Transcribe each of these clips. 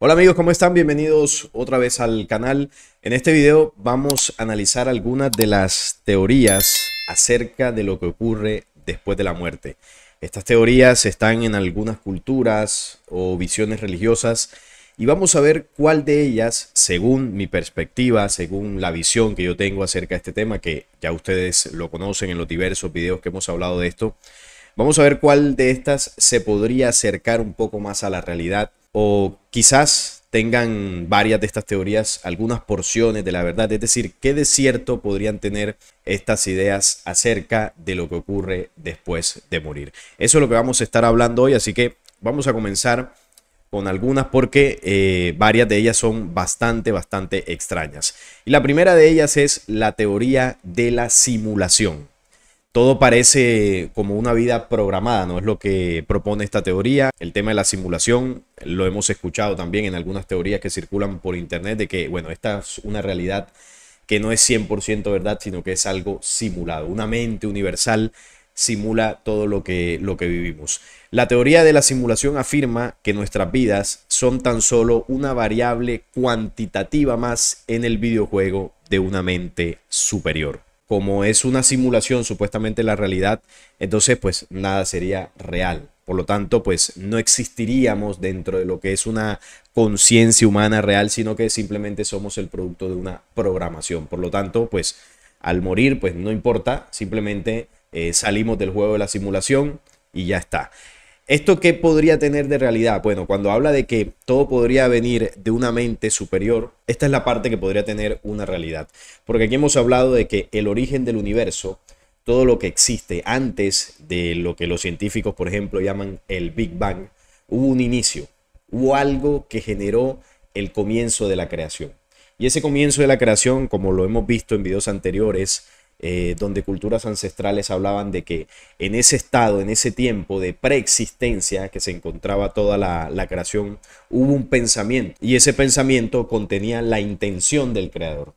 Hola amigos, ¿cómo están? Bienvenidos otra vez al canal. En este video vamos a analizar algunas de las teorías acerca de lo que ocurre después de la muerte. Estas teorías están en algunas culturas o visiones religiosas y vamos a ver cuál de ellas, según mi perspectiva, según la visión que yo tengo acerca de este tema, que ya ustedes lo conocen en los diversos videos que hemos hablado de esto, vamos a ver cuál de estas se podría acercar un poco más a la realidad o quizás tengan varias de estas teorías algunas porciones de la verdad, es decir, qué de cierto podrían tener estas ideas acerca de lo que ocurre después de morir. Eso es lo que vamos a estar hablando hoy, así que vamos a comenzar con algunas porque eh, varias de ellas son bastante, bastante extrañas. Y la primera de ellas es la teoría de la simulación. Todo parece como una vida programada, ¿no? Es lo que propone esta teoría. El tema de la simulación lo hemos escuchado también en algunas teorías que circulan por internet de que, bueno, esta es una realidad que no es 100% verdad, sino que es algo simulado. Una mente universal simula todo lo que, lo que vivimos. La teoría de la simulación afirma que nuestras vidas son tan solo una variable cuantitativa más en el videojuego de una mente superior como es una simulación supuestamente la realidad, entonces pues nada sería real. Por lo tanto, pues no existiríamos dentro de lo que es una conciencia humana real, sino que simplemente somos el producto de una programación. Por lo tanto, pues al morir, pues no importa, simplemente eh, salimos del juego de la simulación y ya está. ¿Esto qué podría tener de realidad? Bueno, cuando habla de que todo podría venir de una mente superior, esta es la parte que podría tener una realidad. Porque aquí hemos hablado de que el origen del universo, todo lo que existe antes de lo que los científicos, por ejemplo, llaman el Big Bang, hubo un inicio, hubo algo que generó el comienzo de la creación. Y ese comienzo de la creación, como lo hemos visto en videos anteriores, eh, donde culturas ancestrales hablaban de que en ese estado, en ese tiempo de preexistencia que se encontraba toda la, creación, hubo un pensamiento y ese pensamiento contenía la intención del creador,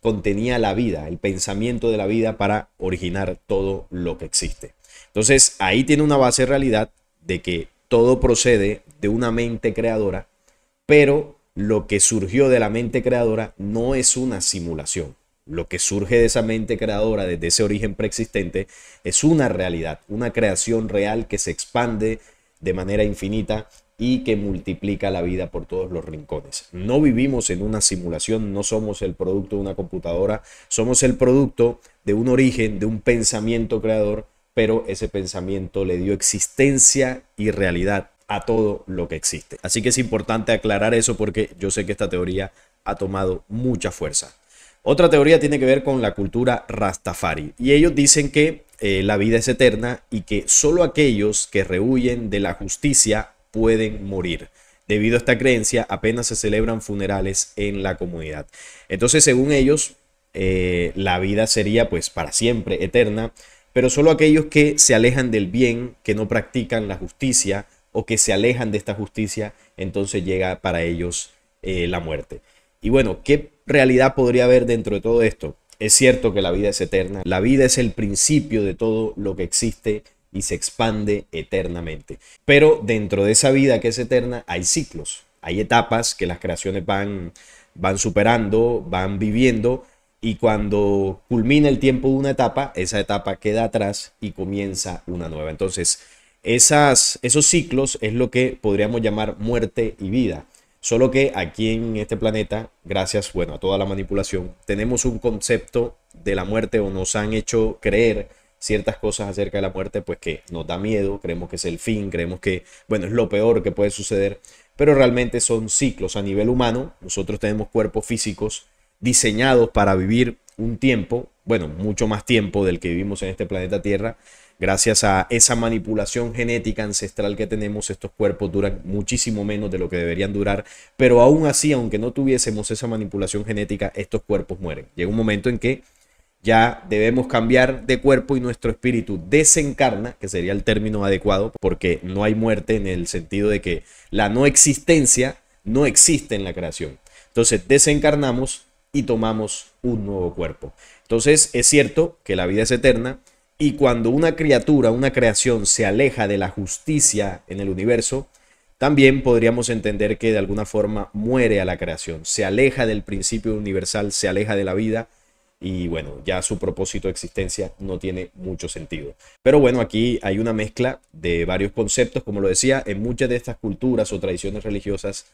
contenía la vida, el pensamiento de la vida para originar todo lo que existe. Entonces ahí tiene una base realidad de que todo procede de una mente creadora, pero lo que surgió de la mente creadora no es una simulación lo que surge de esa mente creadora, desde ese origen preexistente, es una realidad, una creación real que se expande de manera infinita y que multiplica la vida por todos los rincones. No vivimos en una simulación, no somos el producto de una computadora, somos el producto de un origen, de un pensamiento creador, pero ese pensamiento le dio existencia y realidad a todo lo que existe. Así que es importante aclarar eso porque yo sé que esta teoría ha tomado mucha fuerza. Otra teoría tiene que ver con la cultura rastafari y ellos dicen que eh, la vida es eterna y que solo aquellos que rehuyen de la justicia pueden morir. Debido a esta creencia, apenas se celebran funerales en la comunidad. Entonces, según ellos, eh, la vida sería pues para siempre eterna, pero solo aquellos que se alejan del bien, que no practican la justicia o que se alejan de esta justicia, entonces llega para ellos eh, la muerte. Y bueno, ¿qué realidad podría haber dentro de todo esto? Es cierto que la vida es eterna, la vida es el principio de todo lo que existe y se expande eternamente. Pero dentro de esa vida que es eterna hay ciclos, hay etapas que las creaciones van, van superando, van viviendo y cuando culmina el tiempo de una etapa, esa etapa queda atrás y comienza una nueva. Entonces, esos ciclos es lo que podríamos llamar muerte y vida. Solo que aquí en este planeta, gracias bueno, a toda la manipulación, tenemos un concepto de la muerte o nos han hecho creer ciertas cosas acerca de la muerte, pues que nos da miedo, creemos que es el fin, creemos que, bueno, es lo peor que puede suceder, pero realmente son ciclos a nivel humano, nosotros tenemos cuerpos físicos diseñados para vivir un tiempo, bueno, mucho más tiempo del que vivimos en este planeta Tierra, gracias a esa manipulación genética ancestral que tenemos, estos cuerpos duran muchísimo menos de lo que deberían durar, pero aún así, aunque no tuviésemos esa manipulación genética, estos cuerpos mueren. Llega un momento en que ya debemos cambiar de cuerpo y nuestro espíritu desencarna, que sería el término adecuado, porque no hay muerte en el sentido de que la no existencia no existe en la creación. Entonces desencarnamos y tomamos un nuevo cuerpo. Entonces es cierto que la vida es eterna, y cuando una criatura, una creación se aleja de la justicia en el universo, también podríamos entender que de alguna forma muere a la creación, se aleja del principio universal, se aleja de la vida y bueno, ya su propósito de existencia no tiene mucho sentido. Pero bueno, aquí hay una mezcla de varios conceptos, como lo decía, en muchas de estas culturas o tradiciones religiosas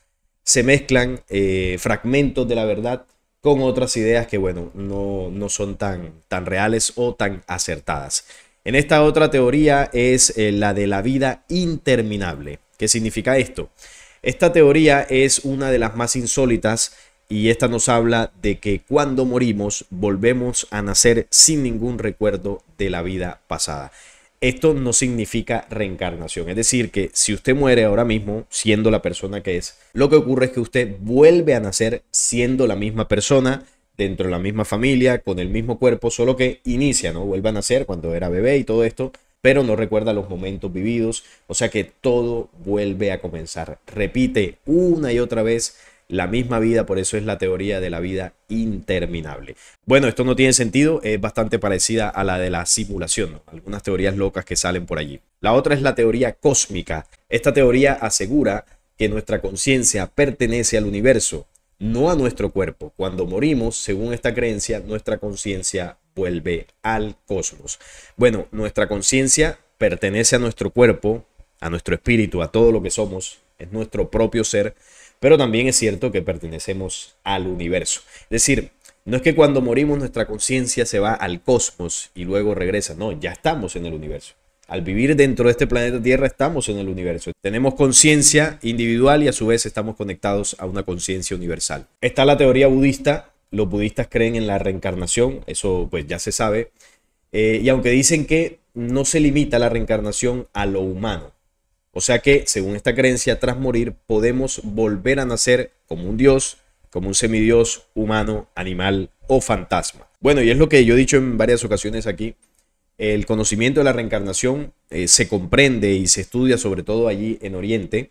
se mezclan eh, fragmentos de la verdad con otras ideas que, bueno, no, no son tan, tan reales o tan acertadas. En esta otra teoría es eh, la de la vida interminable. ¿Qué significa esto? Esta teoría es una de las más insólitas y esta nos habla de que cuando morimos volvemos a nacer sin ningún recuerdo de la vida pasada esto no significa reencarnación. Es decir, que si usted muere ahora mismo siendo la persona que es, lo que ocurre es que usted vuelve a nacer siendo la misma persona, dentro de la misma familia, con el mismo cuerpo, solo que inicia, ¿no? Vuelve a nacer cuando era bebé y todo esto, pero no recuerda los momentos vividos. O sea que todo vuelve a comenzar. Repite una y otra vez la misma vida, por eso es la teoría de la vida interminable. Bueno, esto no tiene sentido, es bastante parecida a la de la simulación, algunas teorías locas que salen por allí. La otra es la teoría cósmica. Esta teoría asegura que nuestra conciencia pertenece al universo, no a nuestro cuerpo. Cuando morimos, según esta creencia, nuestra conciencia vuelve al cosmos. Bueno, nuestra conciencia pertenece a nuestro cuerpo, a nuestro espíritu, a todo lo que somos, es nuestro propio ser, pero también es cierto que pertenecemos al universo. Es decir, no es que cuando morimos nuestra conciencia se va al cosmos y luego regresa, no, ya estamos en el universo. Al vivir dentro de este planeta Tierra estamos en el universo. Tenemos conciencia individual y a su vez estamos conectados a una conciencia universal. Está la teoría budista. Los budistas creen en la reencarnación, eso pues ya se sabe. Eh, y aunque dicen que no se limita la reencarnación a lo humano, o sea que, según esta creencia, tras morir podemos volver a nacer como un dios, como un semidios, humano, animal o fantasma. Bueno, y es lo que yo he dicho en varias ocasiones aquí. El conocimiento de la reencarnación eh, se comprende y se estudia sobre todo allí en Oriente,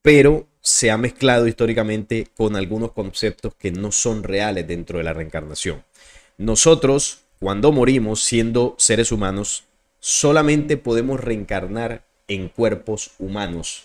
pero se ha mezclado históricamente con algunos conceptos que no son reales dentro de la reencarnación. Nosotros, cuando morimos siendo seres humanos, solamente podemos reencarnar en cuerpos humanos.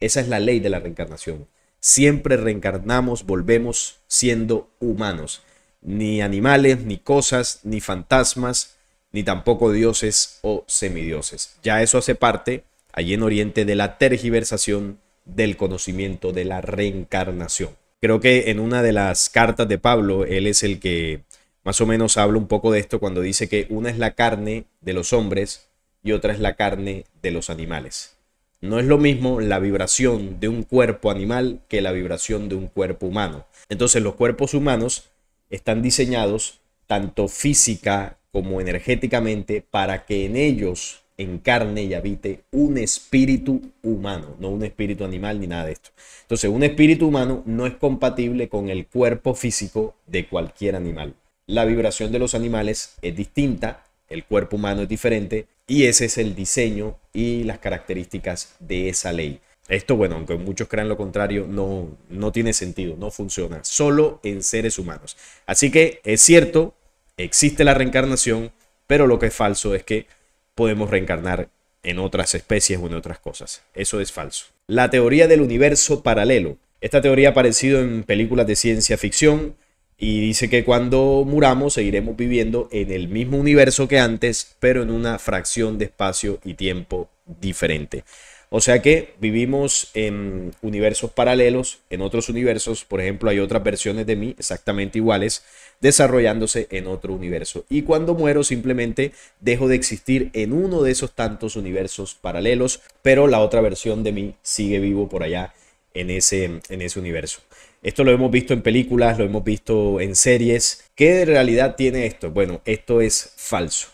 Esa es la ley de la reencarnación. Siempre reencarnamos, volvemos siendo humanos. Ni animales, ni cosas, ni fantasmas, ni tampoco dioses o semidioses. Ya eso hace parte, allí en Oriente, de la tergiversación del conocimiento de la reencarnación. Creo que en una de las cartas de Pablo, él es el que más o menos habla un poco de esto cuando dice que una es la carne de los hombres y otra es la carne de los animales. No es lo mismo la vibración de un cuerpo animal que la vibración de un cuerpo humano. Entonces los cuerpos humanos están diseñados tanto física como energéticamente para que en ellos encarne y habite un espíritu humano, no un espíritu animal ni nada de esto. Entonces un espíritu humano no es compatible con el cuerpo físico de cualquier animal. La vibración de los animales es distinta, el cuerpo humano es diferente, y ese es el diseño y las características de esa ley. Esto, bueno, aunque muchos crean lo contrario, no, no tiene sentido, no funciona, solo en seres humanos. Así que es cierto, existe la reencarnación, pero lo que es falso es que podemos reencarnar en otras especies o en otras cosas. Eso es falso. La teoría del universo paralelo. Esta teoría ha aparecido en películas de ciencia ficción, y dice que cuando muramos seguiremos viviendo en el mismo universo que antes, pero en una fracción de espacio y tiempo diferente. O sea que vivimos en universos paralelos, en otros universos, por ejemplo, hay otras versiones de mí exactamente iguales, desarrollándose en otro universo. Y cuando muero simplemente dejo de existir en uno de esos tantos universos paralelos, pero la otra versión de mí sigue vivo por allá en ese, en ese universo. Esto lo hemos visto en películas, lo hemos visto en series. ¿Qué realidad tiene esto? Bueno, esto es falso.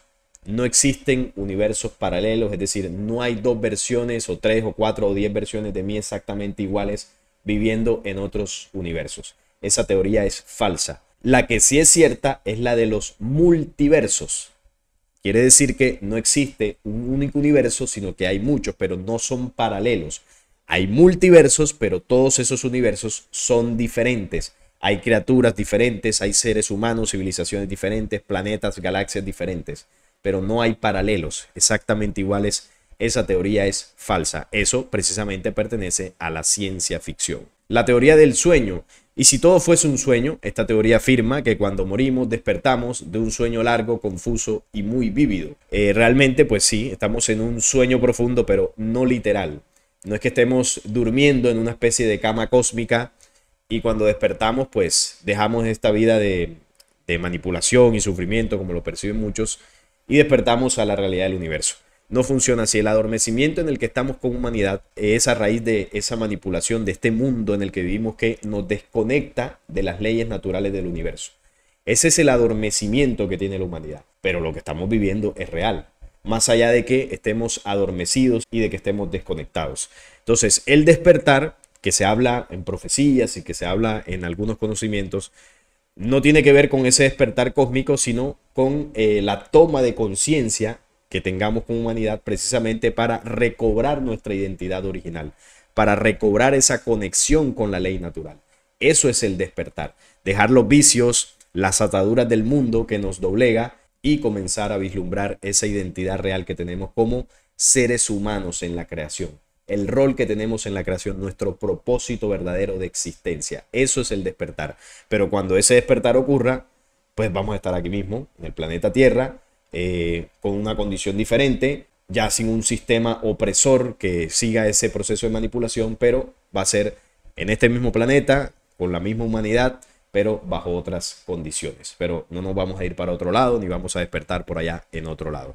No existen universos paralelos, es decir, no hay dos versiones o tres o cuatro o diez versiones de mí exactamente iguales viviendo en otros universos. Esa teoría es falsa. La que sí es cierta es la de los multiversos. Quiere decir que no existe un único universo, sino que hay muchos, pero no son paralelos. Hay multiversos, pero todos esos universos son diferentes. Hay criaturas diferentes, hay seres humanos, civilizaciones diferentes, planetas, galaxias diferentes, pero no hay paralelos exactamente iguales. Esa teoría es falsa. Eso precisamente pertenece a la ciencia ficción. La teoría del sueño. Y si todo fuese un sueño, esta teoría afirma que cuando morimos despertamos de un sueño largo, confuso y muy vívido. Eh, realmente, pues sí, estamos en un sueño profundo, pero no literal. No es que estemos durmiendo en una especie de cama cósmica y cuando despertamos pues dejamos esta vida de, manipulación y sufrimiento como lo perciben muchos y despertamos a la realidad del universo. No funciona así. El adormecimiento en el que estamos con humanidad es a raíz de esa manipulación de este mundo en el que vivimos que nos desconecta de las leyes naturales del universo. Ese es el adormecimiento que tiene la humanidad. Pero lo que estamos viviendo es real más allá de que estemos adormecidos y de que estemos desconectados. Entonces, el despertar, que se habla en profecías y que se habla en algunos conocimientos, no tiene que ver con ese despertar cósmico, sino con eh, la toma de conciencia que tengamos con humanidad precisamente para recobrar nuestra identidad original, para recobrar esa conexión con la ley natural. Eso es el despertar, dejar los vicios, las ataduras del mundo que nos doblega y comenzar a vislumbrar esa identidad real que tenemos como seres humanos en la creación, el rol que tenemos en la creación, nuestro propósito verdadero de existencia. Eso es el despertar. Pero cuando ese despertar ocurra, pues vamos a estar aquí mismo, en el planeta Tierra, eh, con una condición diferente, ya sin un sistema opresor que siga ese proceso de manipulación, pero va a ser en este mismo planeta, con la misma humanidad, pero bajo otras condiciones. Pero no nos vamos a ir para otro lado ni vamos a despertar por allá en otro lado.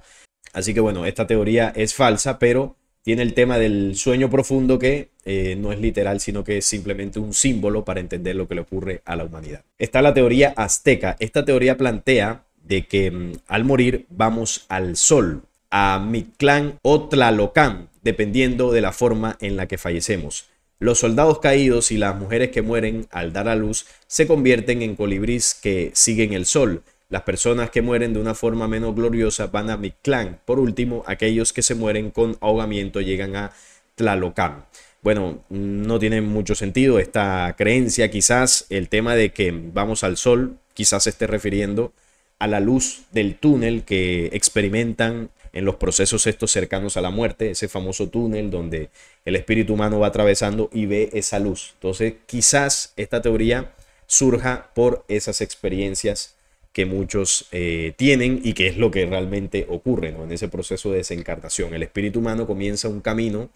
Así que bueno, esta teoría es falsa, pero tiene el tema del sueño profundo que eh, no es literal, sino que es simplemente un símbolo para entender lo que le ocurre a la humanidad. Está la teoría azteca. Esta teoría plantea de que mm, al morir vamos al sol, a Mictlán o Tlalocan, dependiendo de la forma en la que fallecemos. Los soldados caídos y las mujeres que mueren al dar a luz se convierten en colibríes que siguen el sol. Las personas que mueren de una forma menos gloriosa van a Mictlán. Por último, aquellos que se mueren con ahogamiento llegan a Tlalocan. Bueno, no tiene mucho sentido esta creencia. Quizás el tema de que vamos al sol, quizás se esté refiriendo a la luz del túnel que experimentan en los procesos estos cercanos a la muerte, ese famoso túnel donde el espíritu humano va atravesando y ve esa luz. Entonces, quizás esta teoría surja por esas experiencias que muchos eh, tienen y que es lo que realmente ocurre en ese proceso de desencarnación. El espíritu humano comienza un camino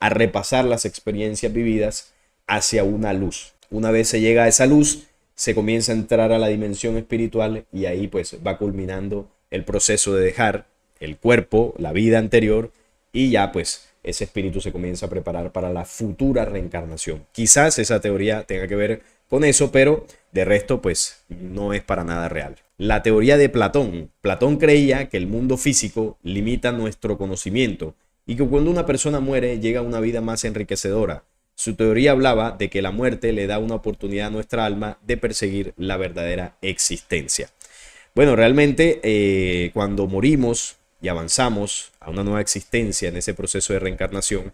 a repasar las experiencias vividas hacia una luz. Una vez se llega a esa luz, se comienza a entrar a la dimensión espiritual y ahí pues va culminando el proceso de dejar el cuerpo, la vida anterior, y ya pues ese espíritu se comienza a preparar para la futura reencarnación. Quizás esa teoría tenga que ver con eso, pero de resto pues no es para nada real. La teoría de Platón. Platón creía que el mundo físico limita nuestro conocimiento y que cuando una persona muere llega a una vida más enriquecedora. Su teoría hablaba de que la muerte le da una oportunidad a nuestra alma de perseguir la verdadera existencia. Bueno, realmente eh, cuando morimos y avanzamos a una nueva existencia en ese proceso de reencarnación,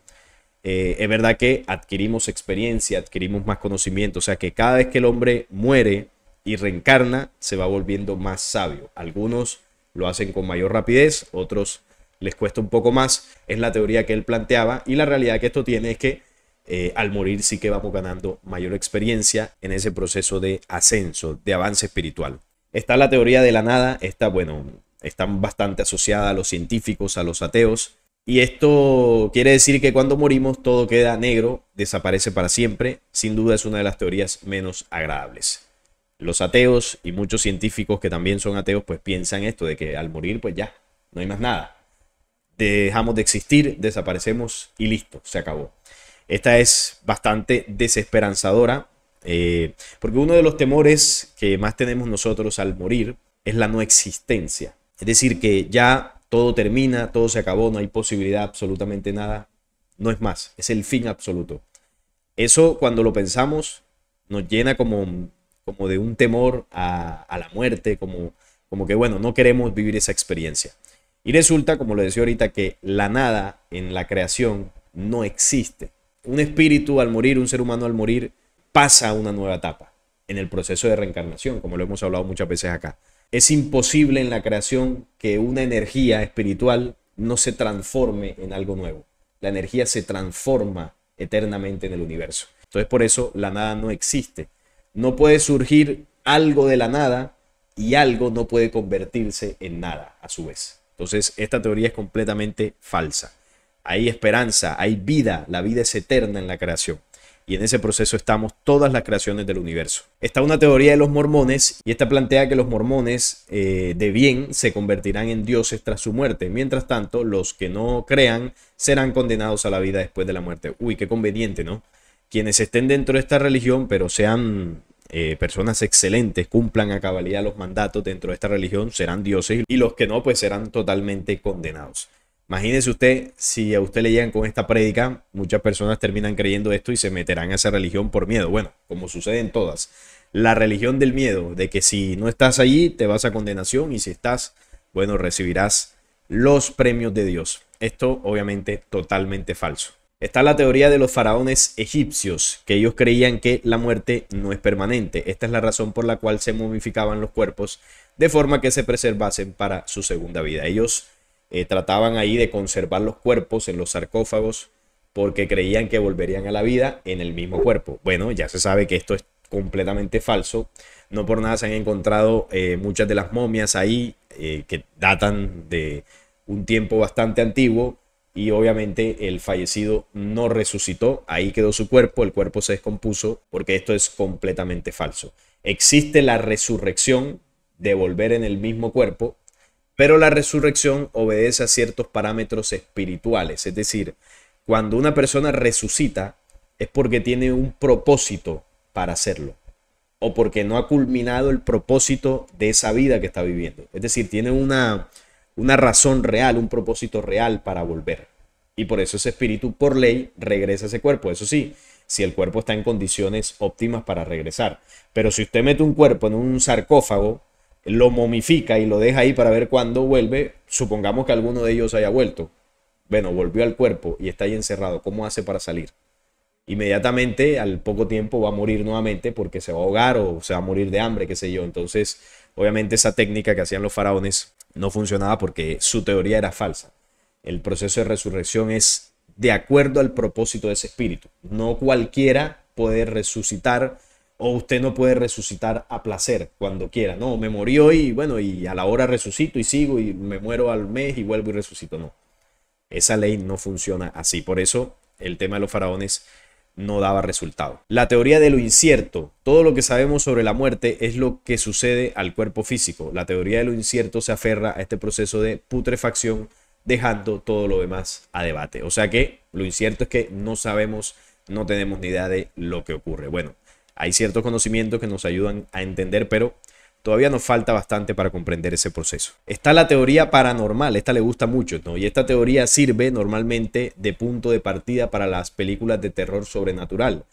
eh, es verdad que adquirimos experiencia, adquirimos más conocimiento, o sea que cada vez que el hombre muere y reencarna, se va volviendo más sabio. Algunos lo hacen con mayor rapidez, otros les cuesta un poco más, es la teoría que él planteaba y la realidad que esto tiene es que eh, al morir sí que vamos ganando mayor experiencia en ese proceso de ascenso, de avance espiritual. Está la teoría de la nada, está bueno, están bastante asociadas a los científicos, a los ateos. Y esto quiere decir que cuando morimos todo queda negro, desaparece para siempre. Sin duda es una de las teorías menos agradables. Los ateos y muchos científicos que también son ateos pues piensan esto de que al morir pues ya, no hay más nada. Dejamos de existir, desaparecemos y listo, se acabó. Esta es bastante desesperanzadora eh, porque uno de los temores que más tenemos nosotros al morir es la no existencia. Es decir, que ya todo termina, todo se acabó, no hay posibilidad, absolutamente nada. No es más, es el fin absoluto. Eso cuando lo pensamos nos llena como, como de un temor a, la muerte, como, como que bueno, no queremos vivir esa experiencia. Y resulta, como lo decía ahorita, que la nada en la creación no existe. Un espíritu al morir, un ser humano al morir, pasa a una nueva etapa en el proceso de reencarnación, como lo hemos hablado muchas veces acá. Es imposible en la creación que una energía espiritual no se transforme en algo nuevo. La energía se transforma eternamente en el universo. Entonces por eso la nada no existe. No puede surgir algo de la nada y algo no puede convertirse en nada a su vez. Entonces esta teoría es completamente falsa. Hay esperanza, hay vida, la vida es eterna en la creación y en ese proceso estamos todas las creaciones del universo. Está una teoría de los mormones y esta plantea que los mormones eh, de bien se convertirán en dioses tras su muerte. Mientras tanto, los que no crean serán condenados a la vida después de la muerte. Uy, qué conveniente, ¿no? Quienes estén dentro de esta religión, pero sean eh, personas excelentes cumplan a cabalidad los mandatos dentro de esta religión serán dioses y los que no pues serán totalmente condenados. Imagínese usted, si a usted le llegan con esta prédica, muchas personas terminan creyendo esto y se meterán a esa religión por miedo. Bueno, como sucede en todas. La religión del miedo, de que si no estás allí, te vas a condenación y si estás, bueno, recibirás los premios de Dios. Esto obviamente totalmente falso. Está la teoría de los faraones egipcios, que ellos creían que la muerte no es permanente. Esta es la razón por la cual se momificaban los cuerpos de forma que se preservasen para su segunda vida. Ellos eh, trataban ahí de conservar los cuerpos en los sarcófagos porque creían que volverían a la vida en el mismo cuerpo. Bueno, ya se sabe que esto es completamente falso. No por nada se han encontrado eh, muchas de las momias ahí eh, que datan de un tiempo bastante antiguo y obviamente el fallecido no resucitó, ahí quedó su cuerpo, el cuerpo se descompuso porque esto es completamente falso. Existe la resurrección de volver en el mismo cuerpo, pero la resurrección obedece a ciertos parámetros espirituales, es decir, cuando una persona resucita es porque tiene un propósito para hacerlo o porque no ha culminado el propósito de esa vida que está viviendo. Es decir, tiene una, una razón real, un propósito real para volver. Y por eso ese espíritu, por ley, regresa a ese cuerpo. Eso sí, si el cuerpo está en condiciones óptimas para regresar. Pero si usted mete un cuerpo en un sarcófago lo momifica y lo deja ahí para ver cuándo vuelve, supongamos que alguno de ellos haya vuelto. Bueno, volvió al cuerpo y está ahí encerrado. ¿Cómo hace para salir? Inmediatamente, al poco tiempo, va a morir nuevamente porque se va a ahogar o se va a morir de hambre, qué sé yo. Entonces, obviamente esa técnica que hacían los faraones no funcionaba porque su teoría era falsa. El proceso de resurrección es de acuerdo al propósito de ese espíritu. No cualquiera puede resucitar o usted no puede resucitar a placer cuando quiera, no, me murió y bueno, y a la hora resucito y sigo y me muero al mes y vuelvo y resucito, no. Esa ley no funciona así, por eso el tema de los faraones no daba resultado. La teoría de lo incierto. Todo lo que sabemos sobre la muerte es lo que sucede al cuerpo físico. La teoría de lo incierto se aferra a este proceso de putrefacción, dejando todo lo demás a debate. O sea que lo incierto es que no sabemos, no tenemos ni idea de lo que ocurre. Bueno, hay ciertos conocimientos que nos ayudan a entender, pero todavía nos falta bastante para comprender ese proceso. Está la teoría paranormal, esta le gusta mucho, ¿no? Y esta teoría sirve normalmente de punto de partida para las películas de terror sobrenatural.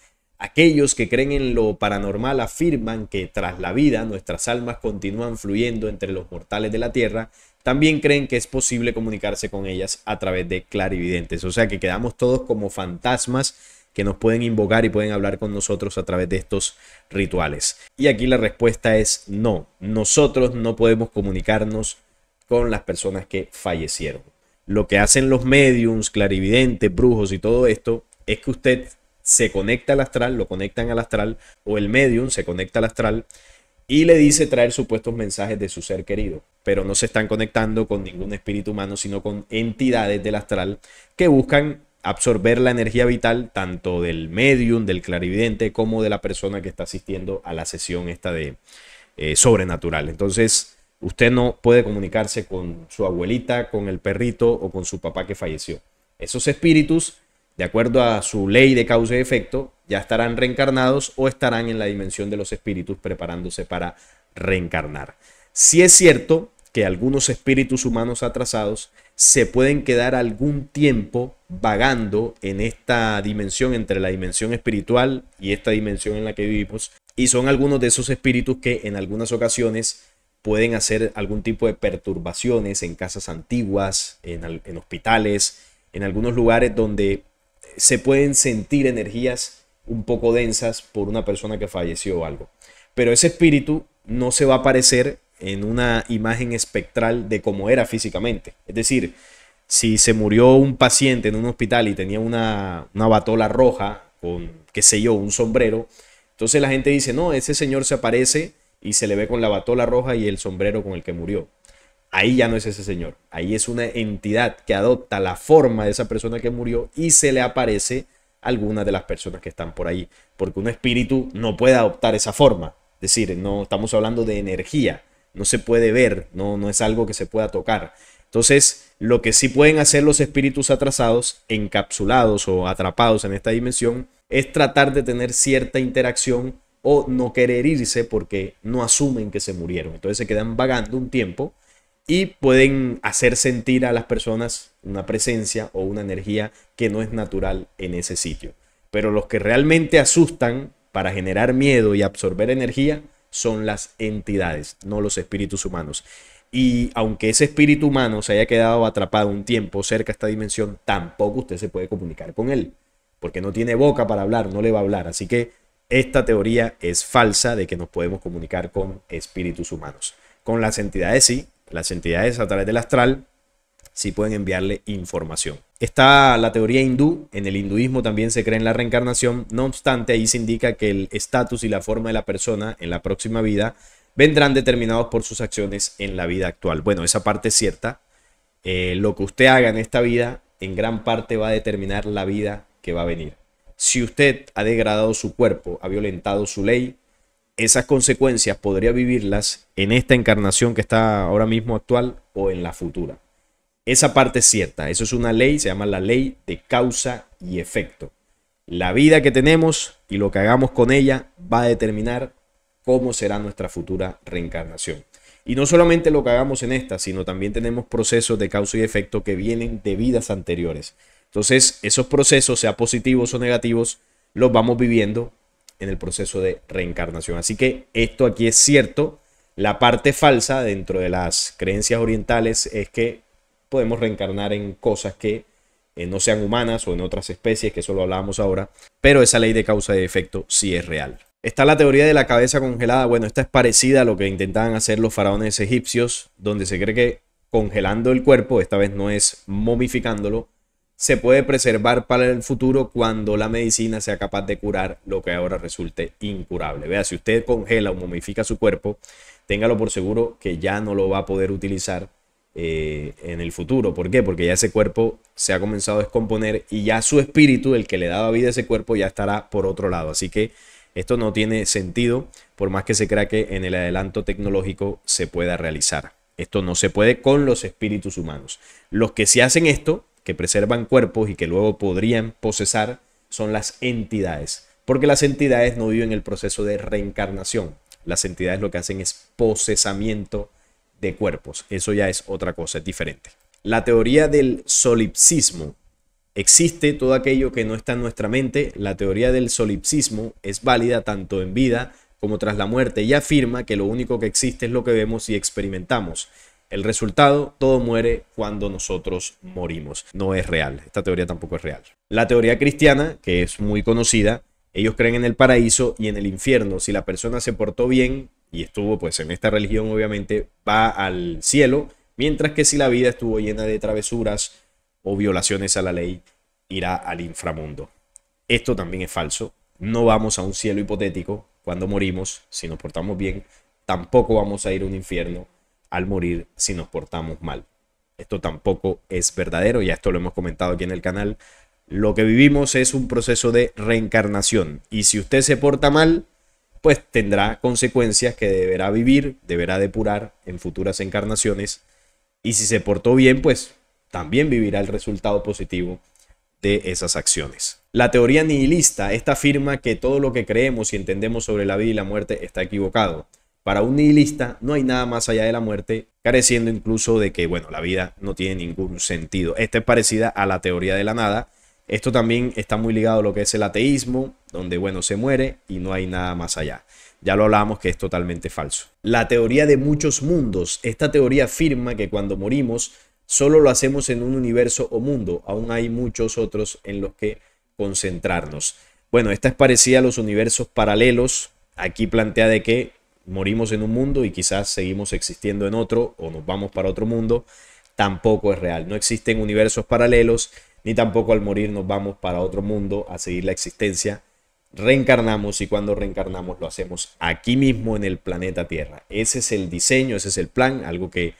Aquellos que creen en lo paranormal afirman que tras la vida nuestras almas continúan fluyendo entre los mortales de la Tierra. También creen que es posible comunicarse con ellas a través de clarividentes. O sea que quedamos todos como fantasmas que nos pueden invocar y pueden hablar con nosotros a través de estos rituales. Y aquí la respuesta es no, nosotros no podemos comunicarnos con las personas que fallecieron. Lo que hacen los mediums, clarividentes, brujos y todo esto es que usted se conecta al astral, lo conectan al astral, o el medium se conecta al astral y le dice traer supuestos mensajes de su ser querido, pero no se están conectando con ningún espíritu humano, sino con entidades del astral que buscan absorber la energía vital tanto del medium, del clarividente, como de la persona que está asistiendo a la sesión esta de eh, sobrenatural. Entonces, usted no puede comunicarse con su abuelita, con el perrito o con su papá que falleció. Esos espíritus, de acuerdo a su ley de causa y efecto, ya estarán reencarnados o estarán en la dimensión de los espíritus preparándose para reencarnar. Si es cierto que algunos espíritus humanos atrasados se pueden quedar algún tiempo vagando en esta dimensión, entre la dimensión espiritual y esta dimensión en la que vivimos. Y son algunos de esos espíritus que en algunas ocasiones pueden hacer algún tipo de perturbaciones en casas antiguas, en, hospitales, en algunos lugares donde se pueden sentir energías un poco densas por una persona que falleció o algo. Pero ese espíritu no se va a aparecer en una imagen espectral de cómo era físicamente. Es decir, si se murió un paciente en un hospital y tenía una, batola roja con, qué sé yo, un sombrero, entonces la gente dice, no, ese señor se aparece y se le ve con la batola roja y el sombrero con el que murió. Ahí ya no es ese señor, ahí es una entidad que adopta la forma de esa persona que murió y se le aparece alguna de las personas que están por ahí, porque un espíritu no puede adoptar esa forma, es decir, no estamos hablando de energía, no se puede ver, no, no es algo que se pueda tocar. Entonces, lo que sí pueden hacer los espíritus atrasados, encapsulados o atrapados en esta dimensión, es tratar de tener cierta interacción o no querer irse porque no asumen que se murieron. Entonces se quedan vagando un tiempo y pueden hacer sentir a las personas una presencia o una energía que no es natural en ese sitio. Pero los que realmente asustan para generar miedo y absorber energía son las entidades, no los espíritus humanos. Y aunque ese espíritu humano se haya quedado atrapado un tiempo cerca a esta dimensión, tampoco usted se puede comunicar con él, porque no tiene boca para hablar, no le va a hablar. Así que esta teoría es falsa de que nos podemos comunicar con espíritus humanos. Con las entidades sí, las entidades a través del astral si pueden enviarle información. Está la teoría hindú, en el hinduismo también se cree en la reencarnación, no obstante ahí se indica que el estatus y la forma de la persona en la próxima vida vendrán determinados por sus acciones en la vida actual. Bueno, esa parte es cierta. Eh, lo que usted haga en esta vida en gran parte va a determinar la vida que va a venir. Si usted ha degradado su cuerpo, ha violentado su ley, esas consecuencias podría vivirlas en esta encarnación que está ahora mismo actual o en la futura. Esa parte es cierta. Eso es una ley, se llama la ley de causa y efecto. La vida que tenemos y lo que hagamos con ella va a determinar cómo será nuestra futura reencarnación. Y no solamente lo que hagamos en esta, sino también tenemos procesos de causa y efecto que vienen de vidas anteriores. Entonces, esos procesos, sea positivos o negativos, los vamos viviendo en el proceso de reencarnación. Así que esto aquí es cierto. La parte falsa dentro de las creencias orientales es que podemos reencarnar en cosas que eh, no sean humanas o en otras especies, que eso lo hablábamos ahora, pero esa ley de causa y efecto sí es real. Está la teoría de la cabeza congelada, bueno, esta es parecida a lo que intentaban hacer los faraones egipcios, donde se cree que congelando el cuerpo, esta vez no es momificándolo, se puede preservar para el futuro cuando la medicina sea capaz de curar lo que ahora resulte incurable. Vea, si usted congela o momifica su cuerpo, téngalo por seguro que ya no lo va a poder utilizar eh, en el futuro. ¿Por qué? Porque ya ese cuerpo se ha comenzado a descomponer y ya su espíritu, el que le daba vida a ese cuerpo, ya estará por otro lado. Así que esto no tiene sentido, por más que se crea que en el adelanto tecnológico se pueda realizar. Esto no se puede con los espíritus humanos. Los que se hacen esto, que preservan cuerpos y que luego podrían posesar, son las entidades. Porque las entidades no viven el proceso de reencarnación. Las entidades lo que hacen es posesamiento de cuerpos. Eso ya es otra cosa, es diferente. La teoría del solipsismo. Existe todo aquello que no está en nuestra mente. La teoría del solipsismo es válida tanto en vida como tras la muerte y afirma que lo único que existe es lo que vemos y experimentamos. El resultado, todo muere cuando nosotros morimos. No es real. Esta teoría tampoco es real. La teoría cristiana, que es muy conocida, ellos creen en el paraíso y en el infierno. Si la persona se portó bien, y estuvo pues en esta religión obviamente va al cielo, mientras que si la vida estuvo llena de travesuras o violaciones a la ley, irá al inframundo. Esto también es falso. No vamos a un cielo hipotético cuando morimos, si nos portamos bien, tampoco vamos a ir a un infierno al morir si nos portamos mal. Esto tampoco es verdadero, ya esto lo hemos comentado aquí en el canal. Lo que vivimos es un proceso de reencarnación y si usted se porta mal, pues tendrá consecuencias que deberá vivir, deberá depurar en futuras encarnaciones. Y si se portó bien, pues también vivirá el resultado positivo de esas acciones. La teoría nihilista, esta afirma que todo lo que creemos y entendemos sobre la vida y la muerte está equivocado. Para un nihilista no hay nada más allá de la muerte, careciendo incluso de que, bueno, la vida no tiene ningún sentido. Esta es parecida a la teoría de la nada, esto también está muy ligado a lo que es el ateísmo, donde, bueno, se muere y no hay nada más allá. Ya lo hablábamos que es totalmente falso. La teoría de muchos mundos. Esta teoría afirma que cuando morimos solo lo hacemos en un universo o mundo. Aún hay muchos otros en los que concentrarnos. Bueno, esta es parecida a los universos paralelos. Aquí plantea de que morimos en un mundo y quizás seguimos existiendo en otro o nos vamos para otro mundo. Tampoco es real. No existen universos paralelos ni tampoco al morir nos vamos para otro mundo a seguir la existencia. Reencarnamos y cuando reencarnamos lo hacemos aquí mismo en el planeta Tierra. Ese es el diseño, ese es el plan, algo que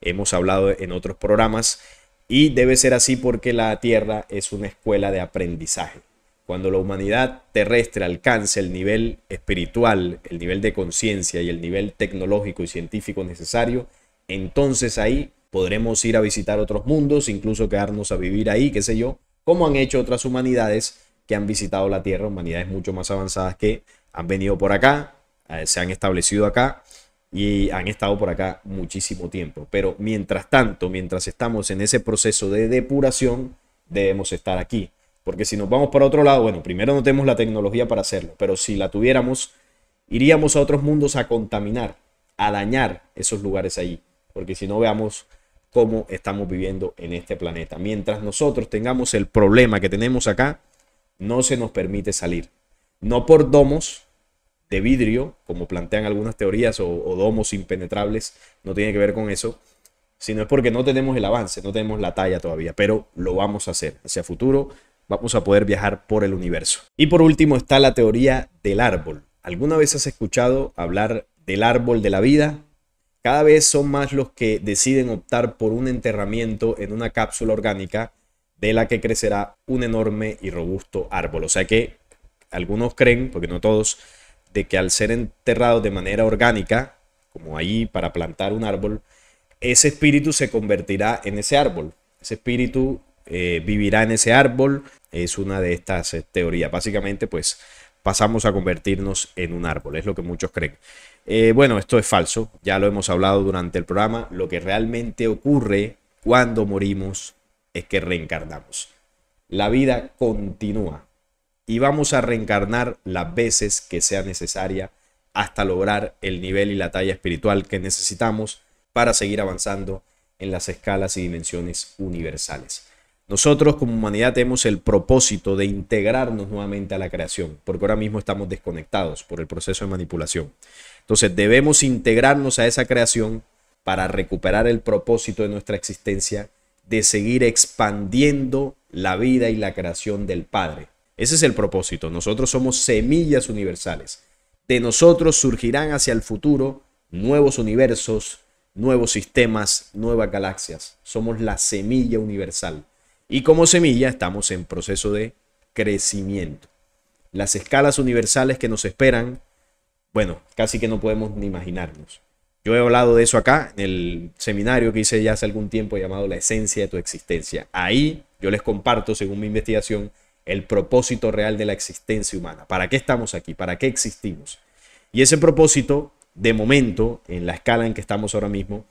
hemos hablado en otros programas. Y debe ser así porque la Tierra es una escuela de aprendizaje. Cuando la humanidad terrestre alcance el nivel espiritual, el nivel de conciencia y el nivel tecnológico y científico necesario, entonces ahí podremos ir a visitar otros mundos, incluso quedarnos a vivir ahí, qué sé yo, como han hecho otras humanidades que han visitado la Tierra, humanidades mucho más avanzadas que han venido por acá, eh, se han establecido acá y han estado por acá muchísimo tiempo. Pero mientras tanto, mientras estamos en ese proceso de depuración, debemos estar aquí. Porque si nos vamos para otro lado, bueno, primero no tenemos la tecnología para hacerlo, pero si la tuviéramos, iríamos a otros mundos a contaminar, a dañar esos lugares allí. Porque si no veamos como estamos viviendo en este planeta. Mientras nosotros tengamos el problema que tenemos acá, no se nos permite salir. No por domos de vidrio, como plantean algunas teorías, o, domos impenetrables, no tiene que ver con eso, sino es porque no tenemos el avance, no tenemos la talla todavía, pero lo vamos a hacer. Hacia futuro vamos a poder viajar por el universo. Y por último está la teoría del árbol. ¿Alguna vez has escuchado hablar del árbol de la vida? Cada vez son más los que deciden optar por un enterramiento en una cápsula orgánica de la que crecerá un enorme y robusto árbol. O sea que algunos creen, porque no todos, de que al ser enterrados de manera orgánica, como ahí para plantar un árbol, ese espíritu se convertirá en ese árbol. Ese espíritu eh, vivirá en ese árbol. Es una de estas eh, teorías. Básicamente, pues pasamos a convertirnos en un árbol, es lo que muchos creen. Eh, bueno, esto es falso, ya lo hemos hablado durante el programa, lo que realmente ocurre cuando morimos es que reencarnamos. La vida continúa y vamos a reencarnar las veces que sea necesaria hasta lograr el nivel y la talla espiritual que necesitamos para seguir avanzando en las escalas y dimensiones universales. Nosotros como humanidad tenemos el propósito de integrarnos nuevamente a la creación, porque ahora mismo estamos desconectados por el proceso de manipulación. Entonces debemos integrarnos a esa creación para recuperar el propósito de nuestra existencia, de seguir expandiendo la vida y la creación del Padre. Ese es el propósito. Nosotros somos semillas universales. De nosotros surgirán hacia el futuro nuevos universos, nuevos sistemas, nuevas galaxias. Somos la semilla universal y como semilla estamos en proceso de crecimiento. Las escalas universales que nos esperan, bueno, casi que no podemos ni imaginarnos. Yo he hablado de eso acá en el seminario que hice ya hace algún tiempo llamado La esencia de tu existencia. Ahí yo les comparto, según mi investigación, el propósito real de la existencia humana. ¿Para qué estamos aquí? ¿Para qué existimos? Y ese propósito, de momento, en la escala en que estamos ahora mismo,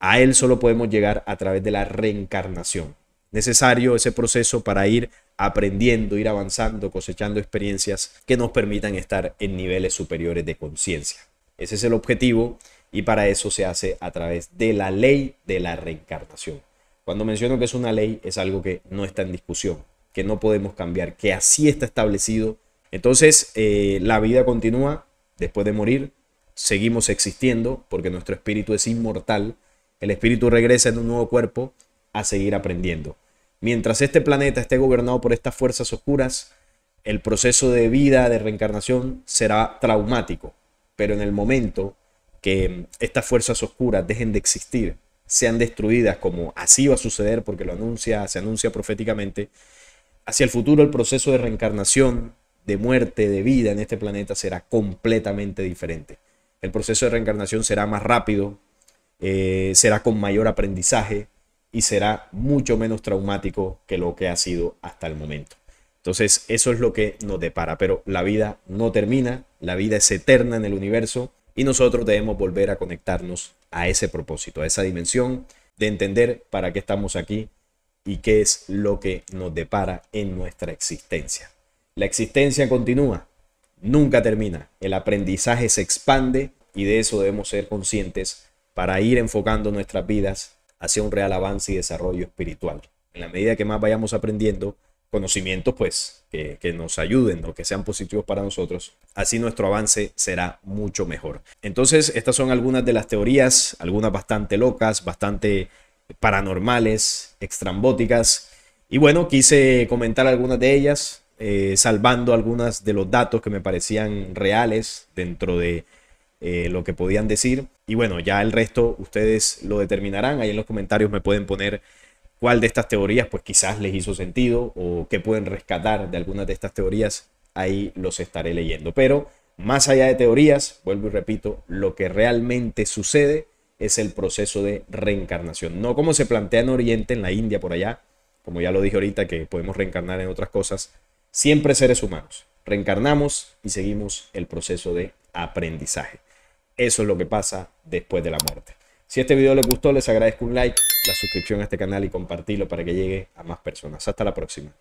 a él solo podemos llegar a través de la reencarnación necesario ese proceso para ir aprendiendo, ir avanzando, cosechando experiencias que nos permitan estar en niveles superiores de conciencia. Ese es el objetivo y para eso se hace a través de la ley de la reencarnación. Cuando menciono que es una ley, es algo que no está en discusión, que no podemos cambiar, que así está establecido. Entonces, eh, la vida continúa después de morir, seguimos existiendo porque nuestro espíritu es inmortal, el espíritu regresa en un nuevo cuerpo a seguir aprendiendo. Mientras este planeta esté gobernado por estas fuerzas oscuras, el proceso de vida, de reencarnación, será traumático. Pero en el momento que estas fuerzas oscuras dejen de existir, sean destruidas, como así va a suceder porque lo anuncia, se anuncia proféticamente, hacia el futuro el proceso de reencarnación, de muerte, de vida en este planeta será completamente diferente. El proceso de reencarnación será más rápido, eh, será con mayor aprendizaje, y será mucho menos traumático que lo que ha sido hasta el momento. Entonces, eso es lo que nos depara, pero la vida no termina, la vida es eterna en el universo y nosotros debemos volver a conectarnos a ese propósito, a esa dimensión de entender para qué estamos aquí y qué es lo que nos depara en nuestra existencia. La existencia continúa, nunca termina, el aprendizaje se expande y de eso debemos ser conscientes para ir enfocando nuestras vidas hacia un real avance y desarrollo espiritual. En la medida que más vayamos aprendiendo conocimientos, pues, que, nos ayuden o que sean positivos para nosotros, así nuestro avance será mucho mejor. Entonces, estas son algunas de las teorías, algunas bastante locas, bastante paranormales, extrambóticas. Y bueno, quise comentar algunas de ellas, eh, salvando algunas de los datos que me parecían reales dentro de eh, lo que podían decir. Y bueno, ya el resto ustedes lo determinarán. Ahí en los comentarios me pueden poner cuál de estas teorías pues quizás les hizo sentido o qué pueden rescatar de algunas de estas teorías. Ahí los estaré leyendo. Pero más allá de teorías, vuelvo y repito, lo que realmente sucede es el proceso de reencarnación. No como se plantea en Oriente, en la India, por allá, como ya lo dije ahorita, que podemos reencarnar en otras cosas, siempre seres humanos. Reencarnamos y seguimos el proceso de aprendizaje. Eso es lo que pasa después de la muerte. Si este video les gustó, les agradezco un like, la suscripción a este canal y compartirlo para que llegue a más personas. Hasta la próxima.